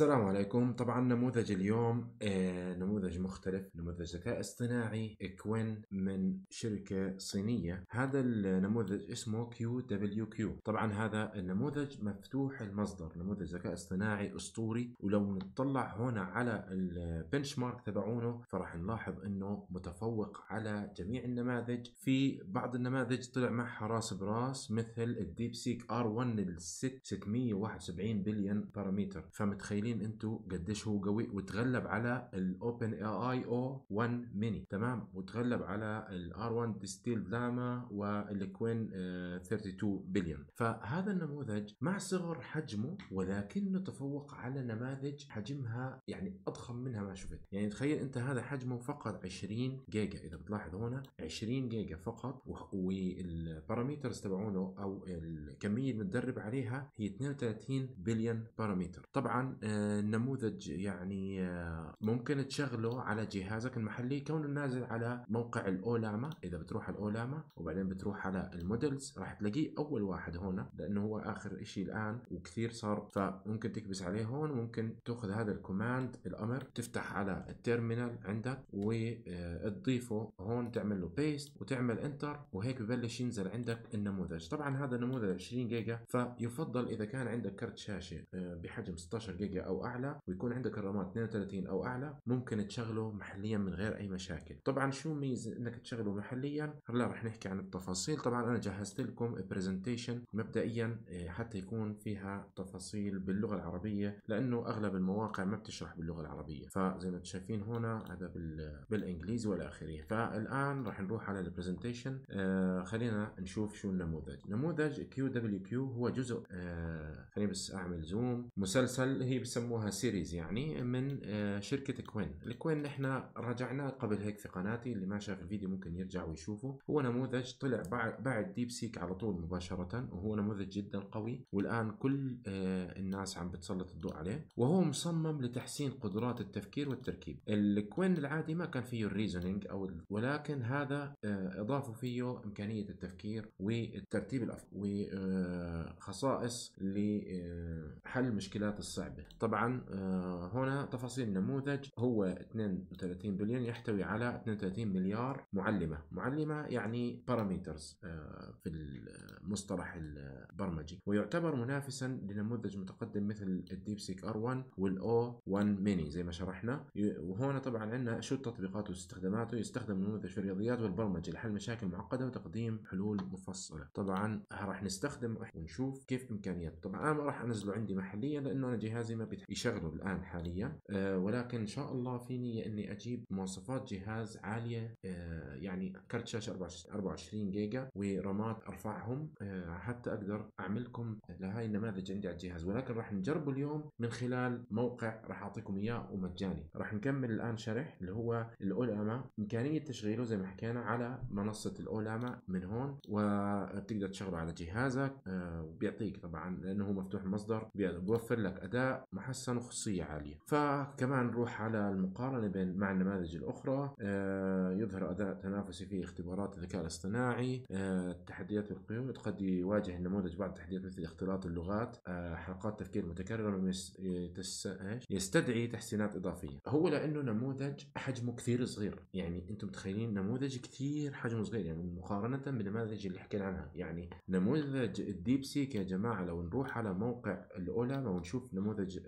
السلام عليكم طبعا نموذج اليوم آه، نموذج مختلف نموذج ذكاء اصطناعي كوين من شركة صينية هذا النموذج اسمه كيو دبليو كيو طبعا هذا النموذج مفتوح المصدر نموذج ذكاء اصطناعي اسطوري ولو نطلع هنا على البنش مارك تبعونه فراح نلاحظ انه متفوق على جميع النماذج في بعض النماذج طلع معها راس براس مثل الديب سيك ار 1 ال 671 بليون بارامتر فمتخيلين شايفين انتو قديش هو قوي وتغلب على الاوبن اي اي او 1 ميني تمام وتغلب على الار 1 ستيل لاما والكوين 32 بليون فهذا النموذج مع صغر حجمه ولكنه تفوق على نماذج حجمها يعني اضخم منها ما شفت يعني تخيل انت هذا حجمه فقط 20 جيجا اذا بتلاحظ هنا 20 جيجا فقط والباراميترز تبعونه او الكميه المتدرب عليها هي 32 بليون بارامتر طبعا آه، نموذج يعني آه، ممكن تشغله على جهازك المحلي كونه نازل على موقع الاولاما اذا بتروح على الاولاما وبعدين بتروح على المودلز راح تلاقيه اول واحد هنا لانه هو اخر شيء الان وكثير صار فممكن تكبس عليه هون ممكن تاخذ هذا الكوماند الامر تفتح على التيرمينال عندك وتضيفه هون تعمل له بيست وتعمل انتر وهيك ببلش ينزل عندك النموذج طبعا هذا النموذج 20 جيجا فيفضل اذا كان عندك كرت شاشه آه، بحجم 16 جيجا او اعلى ويكون عندك الرامات 32 او اعلى ممكن تشغله محليا من غير اي مشاكل طبعا شو ميزه انك تشغله محليا هلا رح نحكي عن التفاصيل طبعا انا جهزت لكم برزنتيشن مبدئيا آه، حتى يكون فيها تفاصيل باللغه العربيه لانه اغلب المواقع ما بتشرح باللغه العربيه فزي ما انتم شايفين هنا هذا بالانجليزي والى اخره فالان رح نروح على البرزنتيشن آه، خلينا نشوف شو النموذج نموذج كيو دبليو كيو هو جزء آه، خليني بس اعمل زوم مسلسل هي بس بسموها سيريز يعني من آه، شركة كوين الكوين احنا راجعناه قبل هيك في قناتي اللي ما شاف الفيديو ممكن يرجع ويشوفه هو نموذج طلع بعد ديب سيك على طول مباشرة وهو نموذج جدا قوي والآن كل آه، الناس عم بتسلط الضوء عليه وهو مصمم لتحسين قدرات التفكير والتركيب الكوين العادي ما كان فيه الريزونينج أو ولكن هذا آه، اضافوا فيه إمكانية التفكير والترتيب الأفكار وخصائص لحل المشكلات الصعبة طبعا آه، هنا تفاصيل النموذج هو 32 بليون يحتوي على 32 مليار معلمه، معلمه يعني باراميترز آه، في المصطلح البرمجي ويعتبر منافسا لنموذج متقدم مثل الديب سيك ار 1 والاو 1 ميني زي ما شرحنا وهنا طبعا عندنا شو التطبيقات واستخداماته يستخدم النموذج في الرياضيات والبرمجه لحل مشاكل معقده وتقديم حلول مفصله، طبعا راح نستخدم ونشوف كيف امكانياته، طبعا انا ما راح انزله عندي محليا لانه انا جهازي ما بيشغلوا الان حاليا آه، ولكن ان شاء الله في نيه اني اجيب مواصفات جهاز عاليه آه، يعني كرت شاشه 24 جيجا ورامات ارفعهم آه، حتى اقدر اعمل لكم لهاي النماذج عندي على الجهاز ولكن راح نجربه اليوم من خلال موقع راح اعطيكم اياه ومجاني راح نكمل الان شرح اللي هو الاولاما امكانيه تشغيله زي ما حكينا على منصه الاولاما من هون وبتقدر تشغله على جهازك وبيعطيك طبعا لانه هو مفتوح المصدر بيوفر لك اداء محسن وخصوصية عالية فكمان نروح على المقارنة بين مع النماذج الأخرى آه، يظهر أداء تنافسي في اختبارات الذكاء الاصطناعي آه، التحديات والقيود قد يواجه النموذج بعض التحديات مثل اختلاط اللغات آه، حلقات تفكير متكررة يستدعي تحسينات إضافية هو لأنه نموذج حجمه كثير صغير يعني أنتم متخيلين نموذج كثير حجمه صغير يعني مقارنة بالنماذج اللي حكينا عنها يعني نموذج الديب سيك يا جماعة لو نروح على موقع الأولى ونشوف نموذج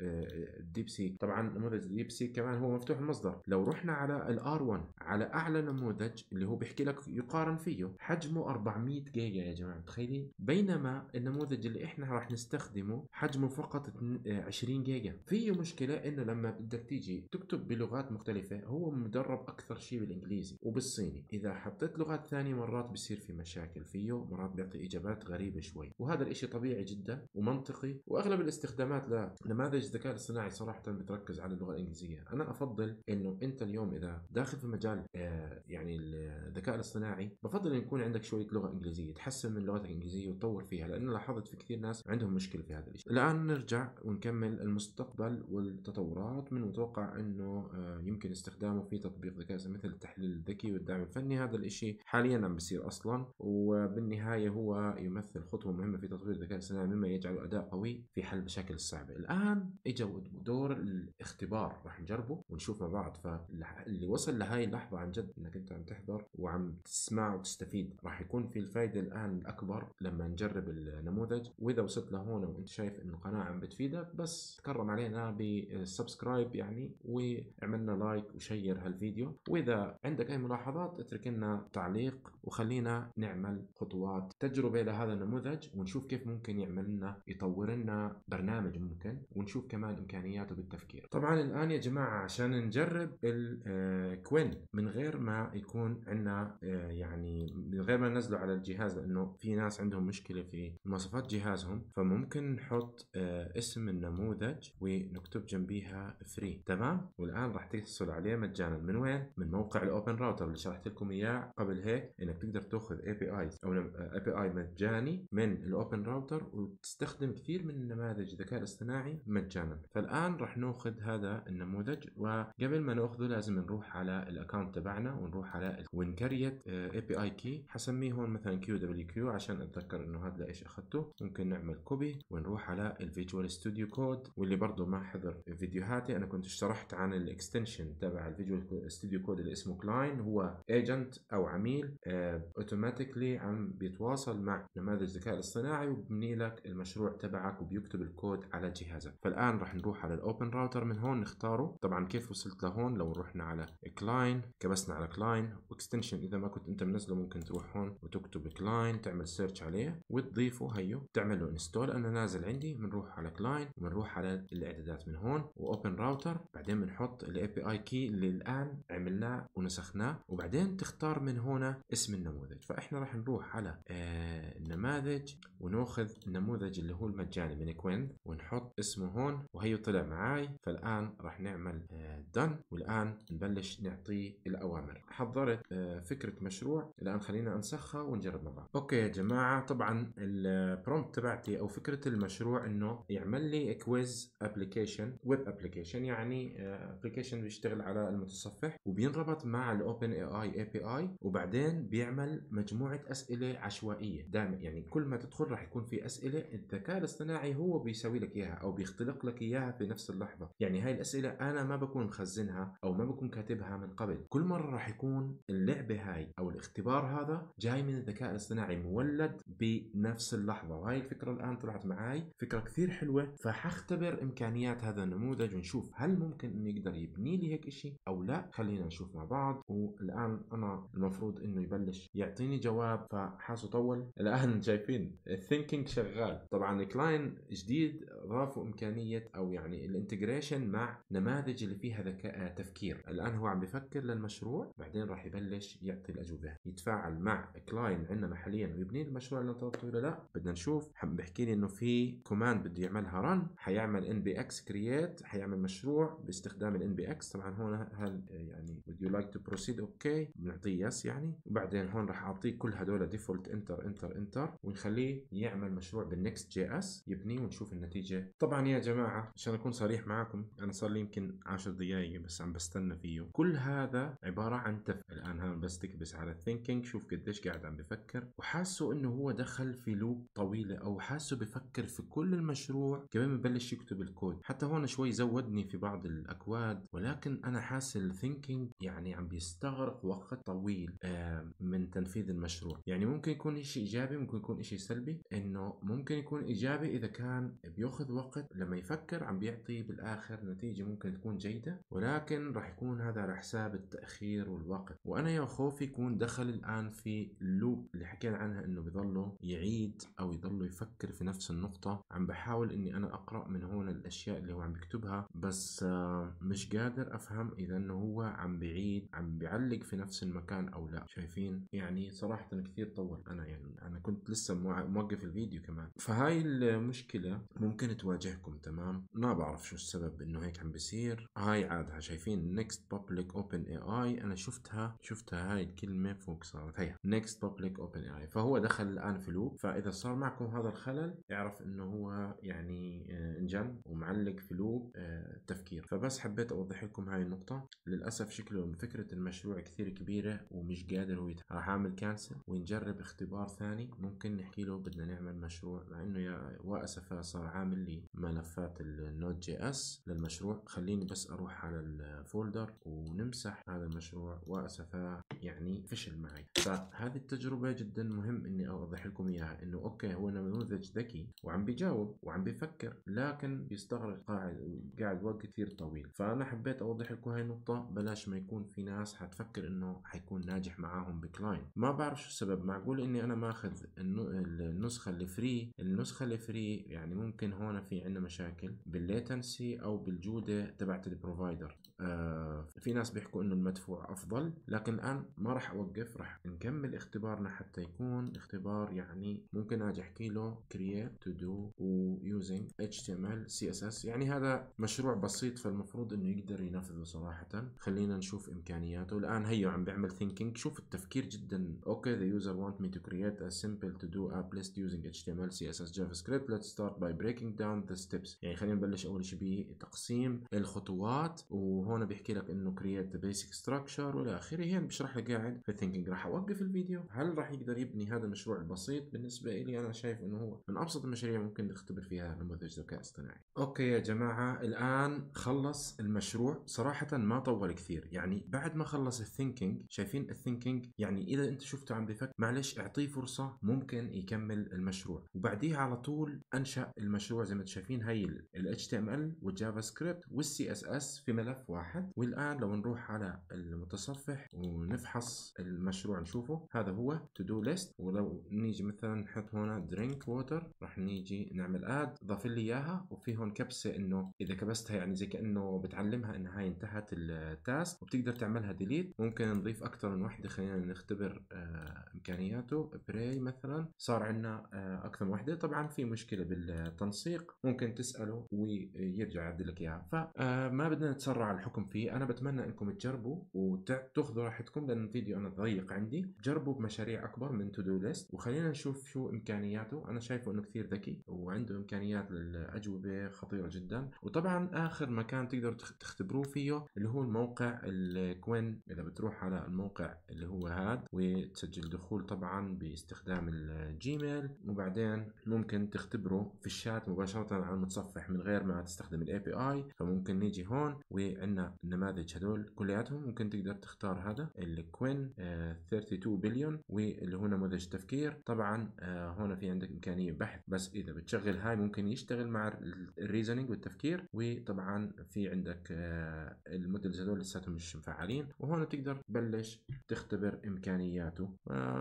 الديب سيك طبعا نموذج الديب سيك كمان هو مفتوح المصدر لو رحنا على الار 1 على اعلى نموذج اللي هو بيحكي لك يقارن فيه حجمه 400 جيجا يا جماعه متخيلين بينما النموذج اللي احنا راح نستخدمه حجمه فقط 20 جيجا فيه مشكله انه لما بدك تيجي تكتب بلغات مختلفه هو مدرب اكثر شيء بالانجليزي وبالصيني اذا حطيت لغات ثانيه مرات بصير في مشاكل فيه مرات بيعطي اجابات غريبه شوي وهذا الاشي طبيعي جدا ومنطقي واغلب الاستخدامات لنماذج الذكاء الاصطناعي صراحه بتركز على اللغه الانجليزيه انا افضل انه انت اليوم اذا داخل في مجال آه، يعني الذكاء الاصطناعي بفضل ان يكون عندك شويه لغه انجليزيه تحسن من لغتك الانجليزيه وتطور فيها لان لاحظت في كثير ناس عندهم مشكله في هذا الشيء الان نرجع ونكمل المستقبل والتطورات من متوقع انه آه، يمكن استخدامه في تطبيق ذكاء مثل التحليل الذكي والدعم الفني هذا الشيء حاليا عم بيصير اصلا وبالنهايه هو يمثل خطوه مهمه في تطوير الذكاء الاصطناعي مما يجعله اداء قوي في حل المشاكل الصعبه الان اجوا دور الاختبار راح نجربه ونشوف مع بعض فاللي وصل لهاي اللحظه عن جد انك انت عم تحضر وعم تسمع وتستفيد راح يكون في الفائده الان اكبر لما نجرب النموذج واذا وصلت لهون وانت شايف ان القناه عم بتفيدك بس تكرم علينا بالسبسكرايب يعني وعملنا لايك وشير هالفيديو واذا عندك اي ملاحظات اترك لنا تعليق وخلينا نعمل خطوات تجربه لهذا النموذج ونشوف كيف ممكن يعمل لنا يطور لنا برنامج ممكن ونشوف ونشوف كمان امكانياته بالتفكير طبعا الان يا جماعه عشان نجرب الكوين آه، من غير ما يكون عندنا آه، يعني من غير ما ننزله على الجهاز لانه في ناس عندهم مشكله في مواصفات جهازهم فممكن نحط آه، اسم النموذج ونكتب جنبيها فري تمام والان راح تحصل عليه مجانا من وين من موقع الاوبن راوتر اللي شرحت لكم اياه قبل هيك انك تقدر تاخذ اي بي اي او اي بي اي مجاني من الاوبن راوتر وتستخدم كثير من النماذج الذكاء الاصطناعي مجانا مجانا فالان راح ناخذ هذا النموذج وقبل ما ناخذه لازم نروح على الاكونت تبعنا ونروح على ونكريت اي بي اي كي حسميه هون مثلا كيو دبليو كيو عشان اتذكر انه هذا ايش اخذته ممكن نعمل كوبي ونروح على الفيجوال ستوديو كود واللي برضه ما حضر فيديوهاتي انا كنت شرحت عن الاكستنشن تبع الفيجوال ستوديو كود اللي اسمه كلاين هو ايجنت او عميل اوتوماتيكلي آه، عم بيتواصل مع نماذج الذكاء الاصطناعي وببني لك المشروع تبعك وبيكتب الكود على جهازك فالان الآن راح نروح على الأوبن راوتر من هون نختاره طبعا كيف وصلت لهون لو رحنا على كلاين كبسنا على كلاين واكستنشن إذا ما كنت أنت منزله ممكن تروح هون وتكتب كلاين تعمل سيرش عليه وتضيفه هيو تعمل له انستول أنا نازل عندي بنروح على كلاين وبنروح على الإعدادات من هون وأوبن راوتر بعدين بنحط الاي بي اي كي اللي الآن عملناه ونسخناه وبعدين تختار من هنا اسم النموذج فإحنا راح نروح على آه، النماذج وناخذ النموذج اللي هو المجاني من كوين ونحط اسمه هون هون وهيو طلع معي فالان راح نعمل دن آه، والان نبلش نعطيه الاوامر حضرت آه، فكره مشروع الان خلينا انسخها ونجرب مع بعض اوكي يا جماعه طبعا البرومت تبعتي او فكره المشروع انه يعمل لي كويز ابلكيشن ويب ابلكيشن يعني ابلكيشن آه، بيشتغل على المتصفح وبينربط مع الاوبن اي اي اي بي اي وبعدين بيعمل مجموعه اسئله عشوائيه دائما يعني كل ما تدخل راح يكون في اسئله الذكاء الاصطناعي هو بيسوي لك اياها او بيختلق لك اياها في نفس اللحظه يعني هاي الاسئله انا ما بكون مخزنها او ما بكون كاتبها من قبل كل مره راح يكون اللعبه هاي او الاختبار هذا جاي من الذكاء الاصطناعي مولد بنفس اللحظه وهاي الفكره الان طلعت معي فكره كثير حلوه فحختبر امكانيات هذا النموذج ونشوف هل ممكن انه يقدر يبني لي هيك شيء او لا خلينا نشوف مع بعض والان انا المفروض انه يبلش يعطيني جواب فحاسه طول الان شايفين الثينكينج شغال طبعا كلاين جديد ضافوا امكانيه عمليه او يعني الانتجريشن مع نماذج اللي فيها ذكاء تفكير الان هو عم بفكر للمشروع بعدين راح يبلش يعطي الاجوبه يتفاعل مع كلاين عندنا حاليا ويبني المشروع اللي طلبته ولا لا بدنا نشوف بحكي لي انه في كوماند بده يعملها رن حيعمل ان بي اكس كرييت حيعمل مشروع باستخدام الان بي اكس طبعا هون هل آه، يعني would you like to proceed اوكي okay. بنعطيه يس يعني وبعدين هون راح اعطيه كل هدول ديفولت انتر انتر انتر ونخليه يعمل مشروع بالنكست جي اس يبنيه ونشوف النتيجه طبعا يا جماعه جماعة عشان أكون صريح معاكم أنا صار لي يمكن 10 دقايق بس عم بستنى فيه كل هذا عبارة عن تف الآن هم بس تكبس على الثينكينج شوف قديش قاعد عم بفكر وحاسه إنه هو دخل في لوب طويلة أو حاسه بفكر في كل المشروع كمان ببلش يكتب الكود حتى هون شوي زودني في بعض الأكواد ولكن أنا حاسس الثينكينج يعني عم بيستغرق وقت طويل آه، من تنفيذ المشروع يعني ممكن يكون إشي إيجابي ممكن يكون إشي سلبي إنه ممكن يكون إيجابي إذا كان بياخذ وقت لما يفكر بيفكر عم بيعطي بالاخر نتيجه ممكن تكون جيده ولكن راح يكون هذا على حساب التاخير والوقت وانا يا خوفي يكون دخل الان في اللوب اللي حكينا عنها انه بضله يعيد او يضله يفكر في نفس النقطه عم بحاول اني انا اقرا من هون الاشياء اللي هو عم بيكتبها بس آه، مش قادر افهم اذا انه هو عم بعيد عم بيعلق في نفس المكان او لا شايفين يعني صراحه كثير طول انا يعني انا كنت لسه موقف الفيديو كمان فهاي المشكله ممكن تواجهكم تمام تمام ما بعرف شو السبب انه هيك عم بيصير هاي عادها شايفين نيكست بابليك اوبن اي اي انا شفتها شفتها هاي الكلمه فوق صارت هي نيكست بابليك اوبن اي اي فهو دخل الان في لوب فاذا صار معكم هذا الخلل اعرف انه هو يعني آه، انجن ومعلق في لوب آه، التفكير فبس حبيت اوضح لكم هاي النقطه للاسف شكله فكره المشروع كثير كبيره ومش قادر هو راح اعمل كانسل ونجرب اختبار ثاني ممكن نحكي له بدنا نعمل مشروع مع انه يا واسفه صار عامل لي ملفات ملفات النود جي اس للمشروع خليني بس اروح على الفولدر ونمسح هذا المشروع واسفه يعني فشل معي فهذه التجربه جدا مهم اني اوضح لكم اياها انه اوكي هو نموذج ذكي وعم بيجاوب وعم بيفكر لكن بيستغرق قاعد قاعد وقت كثير طويل فانا حبيت اوضح لكم هاي النقطه بلاش ما يكون في ناس حتفكر انه حيكون ناجح معاهم بكلاين ما بعرف شو السبب معقول اني انا ماخذ النسخه الفري النسخه الفري يعني ممكن هون في عندنا مشاكل مشاكل باللاتنسي او بالجوده تبعت البروفايدر آه، في ناس بيحكوا انه المدفوع افضل لكن الان ما راح اوقف راح نكمل اختبارنا حتى يكون اختبار يعني ممكن اجي احكي له create to do ال using html css يعني هذا مشروع بسيط فالمفروض انه يقدر ينفذه صراحه خلينا نشوف امكانياته الان هيو عم بيعمل thinking شوف التفكير جدا اوكي the user want me to create a simple to do app list using html css javascript let's start by breaking down the steps يعني خلينا نبلش اول شيء بتقسيم الخطوات وهون هون بيحكي لك انه كرييت ذا بيسك ستراكشر والى اخره هنا بشرح لك قاعد في ثينكينج راح اوقف الفيديو هل راح يقدر يبني هذا المشروع البسيط بالنسبه لي انا شايف انه هو من ابسط المشاريع ممكن نختبر فيها نموذج ذكاء اصطناعي اوكي يا جماعه الان خلص المشروع صراحه ما طول كثير يعني بعد ما خلص الثينكينج شايفين الثينكينج يعني اذا انت شفته عم بفكر معلش اعطيه فرصه ممكن يكمل المشروع وبعديها على طول انشا المشروع زي ما انتم شايفين هي ال HTML والجافا سكريبت والسي اس اس في ملف واحد واحد والآن لو نروح على المتصفح ونفحص المشروع نشوفه هذا هو تو دو ليست ولو نيجي مثلا نحط هنا درينك ووتر راح نيجي نعمل اد ضاف لي اياها وفي هون كبسه انه اذا كبستها يعني زي كانه بتعلمها انها هاي انتهت التاسك وبتقدر تعملها ديليت ممكن نضيف اكثر من وحده خلينا نختبر آه، امكانياته براي مثلا صار عندنا آه، اكثر من وحده طبعا في مشكله بالتنسيق ممكن تساله ويرجع يعدل لك اياها فما آه، بدنا نتسرع الحكم فيه انا بتمنى انكم تجربوا وتاخذوا راحتكم لان الفيديو انا ضيق عندي جربوا بمشاريع اكبر من تو دو ليست وخلينا نشوف شو امكانياته انا شايفه انه كثير ذكي وعنده امكانيات للاجوبه خطيره جدا وطبعا اخر مكان تقدروا تختبروه فيه اللي هو الموقع الكوين اذا بتروح على الموقع اللي هو هاد وتسجل دخول طبعا باستخدام الجيميل وبعدين ممكن تختبره في الشات مباشره على المتصفح من غير ما تستخدم الاي بي اي فممكن نيجي هون وعندنا عندنا النماذج هذول كلياتهم ممكن تقدر تختار هذا الكوين آه، 32 بليون واللي هو نموذج تفكير طبعا آه، هنا في عندك امكانيه بحث بس اذا بتشغل هاي ممكن يشتغل مع الريزنينج والتفكير وطبعا في عندك آه، المودلز هذول لساتهم مش مفعلين وهون تقدر تبلش تختبر امكانياته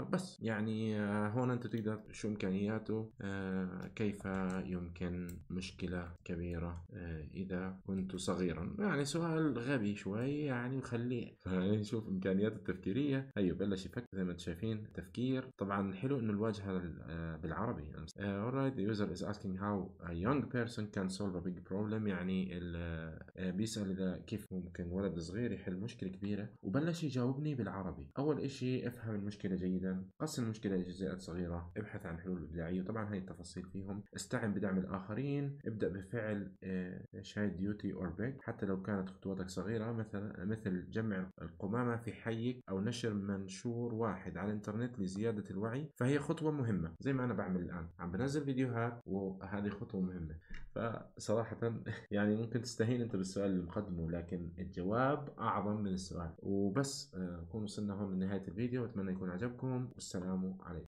بس يعني هون انت تقدر شو امكانياته كيف يمكن مشكله كبيره اذا كنت صغيرا يعني سؤال زال غبي شوي يعني مخليه نشوف يعني امكانياته التفكيريه ايوه بلش يفكر زي ما انتم شايفين تفكير طبعا حلو انه الواجهه آه، بالعربي آه، alright the user is asking how a young person can solve a big problem يعني آه، بيسال اذا كيف ممكن ولد صغير يحل مشكله كبيره وبلش يجاوبني بالعربي اول شيء افهم المشكله جيدا قسم المشكله لجزيئات صغيره ابحث عن حلول ابداعيه طبعا هاي التفاصيل فيهم استعن بدعم الاخرين ابدا بفعل شاي ديوتي اور بيك حتى لو كانت خطوه خطوتك صغيرة مثلا مثل جمع القمامة في حيك أو نشر منشور واحد على الإنترنت لزيادة الوعي فهي خطوة مهمة زي ما أنا بعمل الآن عم بنزل فيديوهات وهذه خطوة مهمة فصراحة يعني ممكن تستهين أنت بالسؤال اللي مقدمه لكن الجواب أعظم من السؤال وبس نكون آه، وصلنا هون لنهاية الفيديو وأتمنى يكون عجبكم والسلام عليكم